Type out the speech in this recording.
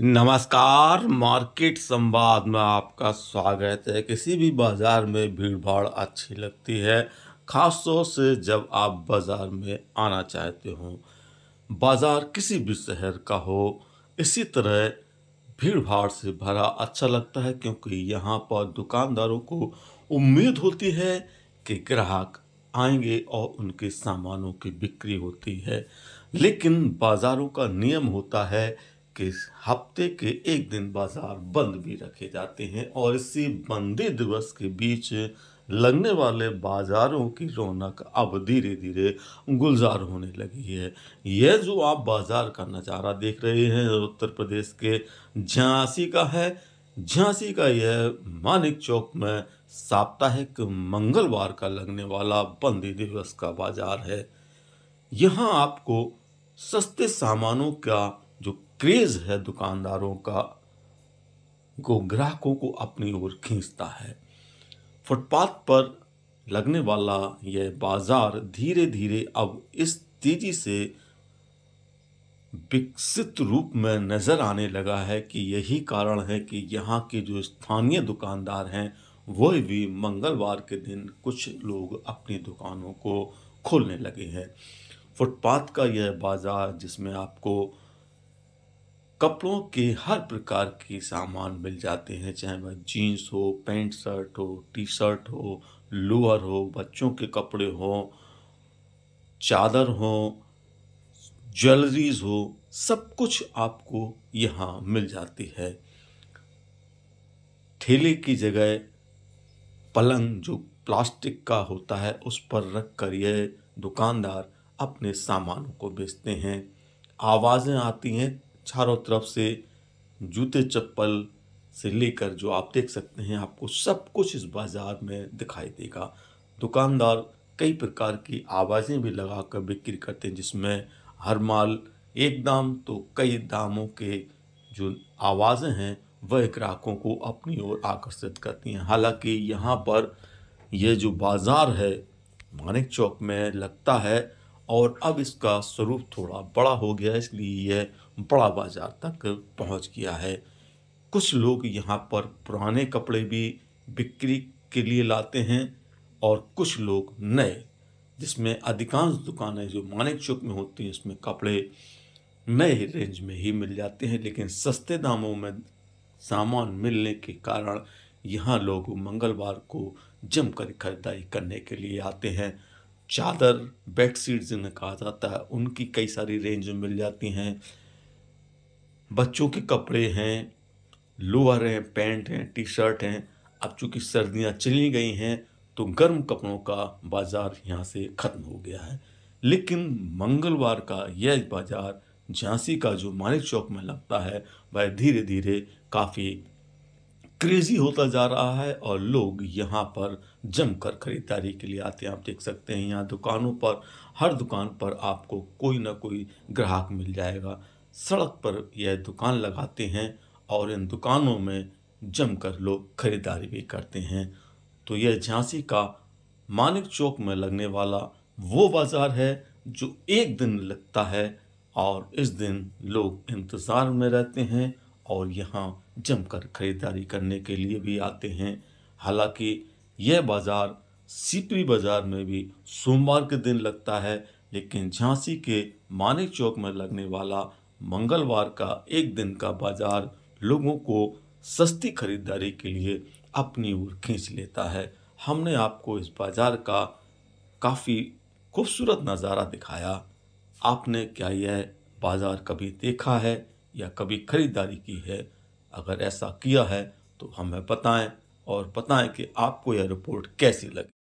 नमस्कार मार्केट संवाद में आपका स्वागत है किसी भी बाज़ार में भीड़ भाड़ अच्छी लगती है ख़ास तौर से जब आप बाज़ार में आना चाहते हो बाज़ार किसी भी शहर का हो इसी तरह भीड़ भाड़ से भरा अच्छा लगता है क्योंकि यहाँ पर दुकानदारों को उम्मीद होती है कि ग्राहक आएंगे और उनके सामानों की बिक्री होती है लेकिन बाज़ारों का नियम होता है के हफ्ते के एक दिन बाजार बंद भी रखे जाते हैं और इसी बंदी दिवस के बीच लगने वाले बाजारों की रौनक अब धीरे धीरे गुलजार होने लगी है यह जो आप बाजार का नज़ारा देख रहे हैं उत्तर प्रदेश के झांसी का है झांसी का यह मानिक चौक में साप्ताहिक मंगलवार का लगने वाला बंदी दिवस का बाजार है यहाँ आपको सस्ते सामानों का क्रेज है दुकानदारों का को ग्राहकों को अपनी ओर खींचता है फुटपाथ पर लगने वाला यह बाजार धीरे धीरे अब इस तेजी से विकसित रूप में नज़र आने लगा है कि यही कारण है कि यहाँ के जो स्थानीय दुकानदार हैं वह भी मंगलवार के दिन कुछ लोग अपनी दुकानों को खोलने लगे हैं फुटपाथ का यह बाज़ार जिसमें आपको कपड़ों के हर प्रकार के सामान मिल जाते हैं चाहे वह जीन्स हो पैंट शर्ट हो टी शर्ट हो लोअर हो बच्चों के कपड़े हो चादर हो ज्वेलरीज हो सब कुछ आपको यहाँ मिल जाती है ठेले की जगह पलंग जो प्लास्टिक का होता है उस पर रख कर ये दुकानदार अपने सामानों को बेचते हैं आवाज़ें आती हैं चारों तरफ से जूते चप्पल से लेकर जो आप देख सकते हैं आपको सब कुछ इस बाज़ार में दिखाई देगा दुकानदार कई प्रकार की आवाज़ें भी लगा कर बिक्री करते हैं जिसमें हर माल एक दाम तो कई दामों के जो आवाज़ें हैं वह ग्राहकों को अपनी ओर आकर्षित करती हैं हालांकि यहाँ पर यह जो बाज़ार है मानिक चौक में लगता है और अब इसका स्वरूप थोड़ा बड़ा हो गया इसलिए यह बड़ा बाज़ार तक पहुंच गया है कुछ लोग यहाँ पर पुराने कपड़े भी बिक्री के लिए लाते हैं और कुछ लोग नए जिसमें अधिकांश दुकानें जो मानिक चौक में होती हैं उसमें कपड़े नए रेंज में ही मिल जाते हैं लेकिन सस्ते दामों में सामान मिलने के कारण यहाँ लोग मंगलवार को जमकर खरीदारी करने के लिए आते हैं चादर बेड शीट जिन्हें कहा जाता है उनकी कई सारी रेंज में मिल जाती हैं बच्चों के कपड़े हैं लोअर हैं पैंट हैं टी शर्ट हैं अब चूँकि सर्दियाँ चली गई हैं तो गर्म कपड़ों का बाज़ार यहाँ से ख़त्म हो गया है लेकिन मंगलवार का यह बाज़ार झांसी का जो मानिक चौक में लगता है वह धीरे धीरे काफ़ी क्रेज़ी होता जा रहा है और लोग यहाँ पर जमकर खरीदारी के लिए आते हैं आप देख सकते हैं यहाँ दुकानों पर हर दुकान पर आपको कोई ना कोई ग्राहक मिल जाएगा सड़क पर यह दुकान लगाते हैं और इन दुकानों में जमकर लोग खरीदारी भी करते हैं तो यह झांसी का मानिक चौक में लगने वाला वो बाज़ार है जो एक दिन लगता है और इस दिन लोग इंतज़ार में रहते हैं और यहाँ जमकर खरीदारी करने के लिए भी आते हैं हालांकि यह बाज़ार सीपरी बाज़ार में भी सोमवार के दिन लगता है लेकिन झांसी के मानिक चौक में लगने वाला मंगलवार का एक दिन का बाज़ार लोगों को सस्ती खरीदारी के लिए अपनी ओर खींच लेता है हमने आपको इस बाज़ार का काफ़ी खूबसूरत नज़ारा दिखाया आपने क्या यह बाज़ार कभी देखा है या कभी खरीदारी की है अगर ऐसा किया है तो हमें बताएं और बताएं कि आपको यह रिपोर्ट कैसी लगी